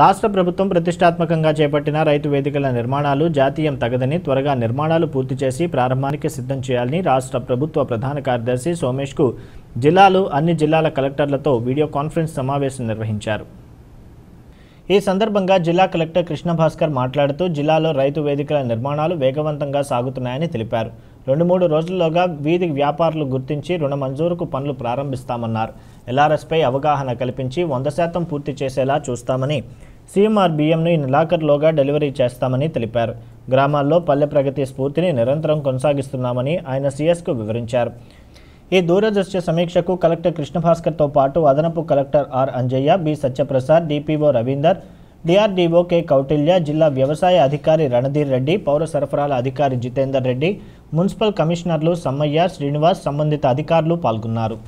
రాష్ట్ర ప్రభుత్వం ప్రతిష్టాత్మకంగా చేపట్టిన రైతు వేదికల నిర్మాణాలు జాతీయం తగదని త్వరగా నిర్మాణాలు పూర్తి చేసి ప్రారంభానికి సిద్ధం చేయాలని రాష్ట్ర ప్రభుత్వ ప్రధాన కార్యదర్శి కు జిల్లాలు అన్ని జిల్లాల కలెక్టర్లతో వీడియో కాన్ఫరెన్స్ సమావేశం నిర్వహించారు ఈ సందర్భంగా జిల్లా కలెక్టర్ కృష్ణభాస్కర్ మాట్లాడుతూ జిల్లాలో రైతు వేదికల నిర్మాణాలు వేగవంతంగా సాగుతున్నాయని తెలిపారు రెండు మూడు రోజుల్లోగా వీధి వ్యాపారులు గుర్తించి రుణ మంజూరుకు పనులు ప్రారంభిస్తామన్నారు ఎల్ఆర్ఎస్పై అవగాహన కల్పించి వంద శాతం పూర్తి చేసేలా చూస్తామని సీఎంఆర్ ఈ నెలాఖరులోగా డెలివరీ చేస్తామని తెలిపారు గ్రామాల్లో పల్లె ప్రగతి స్ఫూర్తిని నిరంతరం కొనసాగిస్తున్నామని ఆయన సీఎస్కు వివరించారు ఈ దూరదృశ్య సమీక్షకు కలెక్టర్ కృష్ణభాస్కర్తో పాటు అదనపు collector R Anjaiah B Satyaprasad DPO Ravinder DRDO K Kautilya జిల్లా వ్యవసాయ అధికారి రణధీర్ రెడ్డి పౌర సరఫరాల అధికారి జితేందర్ రెడ్డి మున్సిపల్ కమిషనర్లు సమ్మయ్య శ్రీనివాస్ సంబంధిత అధికారులు పాల్గొన్నారు